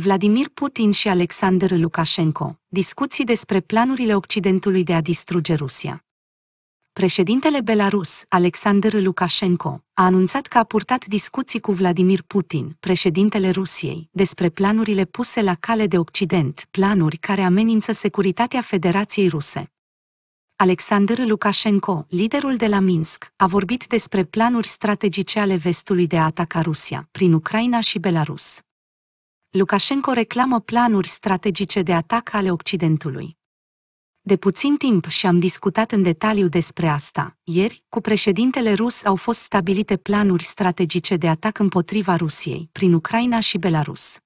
Vladimir Putin și Alexander Lukashenko, discuții despre planurile Occidentului de a distruge Rusia. Președintele Belarus, Alexander Lukashenko, a anunțat că a purtat discuții cu Vladimir Putin, președintele Rusiei, despre planurile puse la cale de Occident, planuri care amenință securitatea Federației Ruse. Alexander Lukashenko, liderul de la Minsk, a vorbit despre planuri strategice ale vestului de a ataca Rusia, prin Ucraina și Belarus. Lukashenko reclamă planuri strategice de atac ale Occidentului. De puțin timp și am discutat în detaliu despre asta. Ieri, cu președintele rus au fost stabilite planuri strategice de atac împotriva Rusiei, prin Ucraina și Belarus.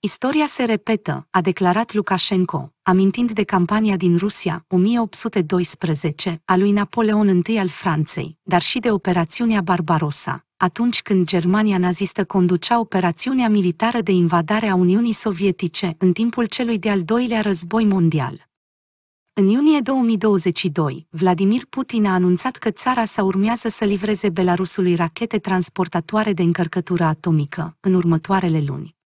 Istoria se repetă, a declarat Lukashenko, amintind de campania din Rusia 1812 a lui Napoleon I al Franței, dar și de operațiunea Barbarossa, atunci când Germania nazistă conducea operațiunea militară de invadare a Uniunii Sovietice în timpul celui de-al doilea război mondial. În iunie 2022, Vladimir Putin a anunțat că țara sa urmează să livreze Belarusului rachete transportatoare de încărcătură atomică în următoarele luni.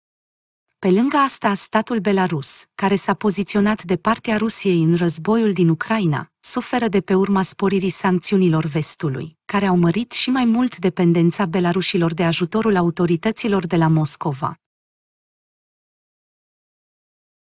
Pe lângă asta, statul Belarus, care s-a poziționat de partea Rusiei în războiul din Ucraina, suferă de pe urma sporirii sancțiunilor vestului, care au mărit și mai mult dependența belarușilor de ajutorul autorităților de la Moscova.